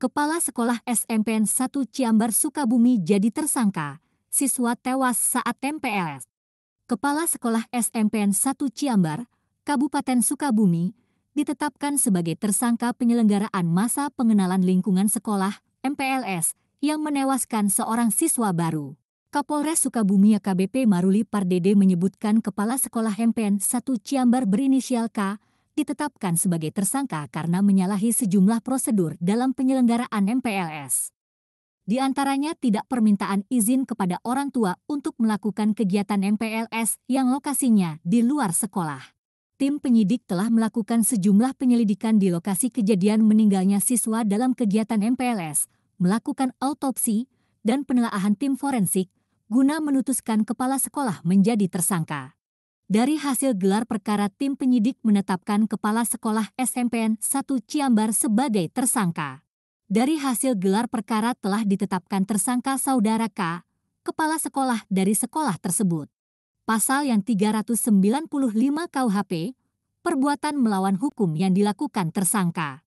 Kepala Sekolah SMPN 1 Ciambar Sukabumi jadi tersangka, siswa tewas saat MPLS. Kepala Sekolah SMPN 1 Ciambar, Kabupaten Sukabumi, ditetapkan sebagai tersangka penyelenggaraan masa pengenalan lingkungan sekolah MPLS yang menewaskan seorang siswa baru. Kapolres Sukabumi AKBP Maruli Pardede menyebutkan kepala sekolah MPN 1 Ciambar berinisial K ditetapkan sebagai tersangka karena menyalahi sejumlah prosedur dalam penyelenggaraan MPLS. Di antaranya tidak permintaan izin kepada orang tua untuk melakukan kegiatan MPLS yang lokasinya di luar sekolah. Tim penyidik telah melakukan sejumlah penyelidikan di lokasi kejadian meninggalnya siswa dalam kegiatan MPLS, melakukan autopsi, dan penelaahan tim forensik guna menutuskan kepala sekolah menjadi tersangka. Dari hasil gelar perkara tim penyidik menetapkan Kepala Sekolah SMPN 1 Ciambar sebagai tersangka. Dari hasil gelar perkara telah ditetapkan tersangka saudara K, kepala sekolah dari sekolah tersebut. Pasal yang 395 KUHP, perbuatan melawan hukum yang dilakukan tersangka.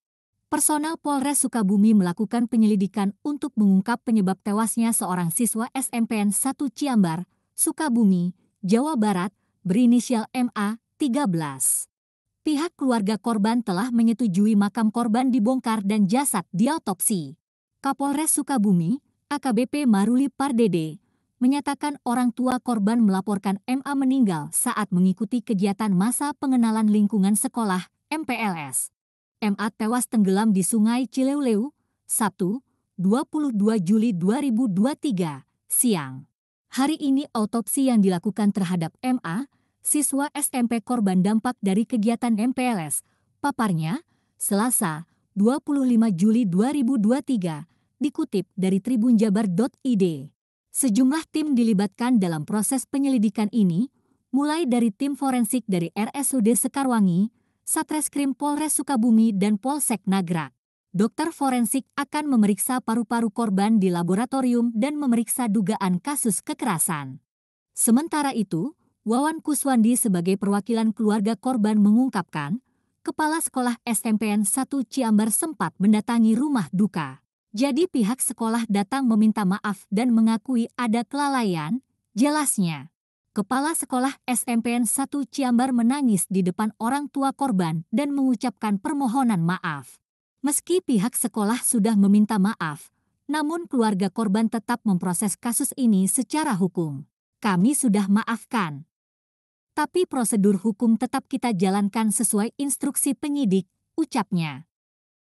Personal Polres Sukabumi melakukan penyelidikan untuk mengungkap penyebab tewasnya seorang siswa SMPN 1 Ciambar, Sukabumi, Jawa Barat, berinisial MA, 13. Pihak keluarga korban telah menyetujui makam korban dibongkar dan jasad diotopsi. Kapolres Sukabumi, AKBP Maruli Pardede, menyatakan orang tua korban melaporkan MA meninggal saat mengikuti kegiatan masa pengenalan lingkungan sekolah MPLS. MA tewas tenggelam di Sungai Cileuleu, Sabtu, 22 Juli 2023, siang. Hari ini autopsi yang dilakukan terhadap MA, siswa SMP korban dampak dari kegiatan MPLS, paparnya, Selasa, 25 Juli 2023, dikutip dari tribunjabar.id. Sejumlah tim dilibatkan dalam proses penyelidikan ini, mulai dari tim forensik dari RSUD Sekarwangi, Satreskrim Polres Sukabumi dan Polsek Nagrak dokter forensik akan memeriksa paru-paru korban di laboratorium dan memeriksa dugaan kasus kekerasan. Sementara itu, Wawan Kuswandi sebagai perwakilan keluarga korban mengungkapkan, kepala sekolah SMPN 1 Ciambar sempat mendatangi rumah duka. Jadi pihak sekolah datang meminta maaf dan mengakui ada kelalaian, jelasnya. Kepala sekolah SMPN 1 Ciambar menangis di depan orang tua korban dan mengucapkan permohonan maaf. Meski pihak sekolah sudah meminta maaf, namun keluarga korban tetap memproses kasus ini secara hukum. Kami sudah maafkan. Tapi prosedur hukum tetap kita jalankan sesuai instruksi penyidik, ucapnya.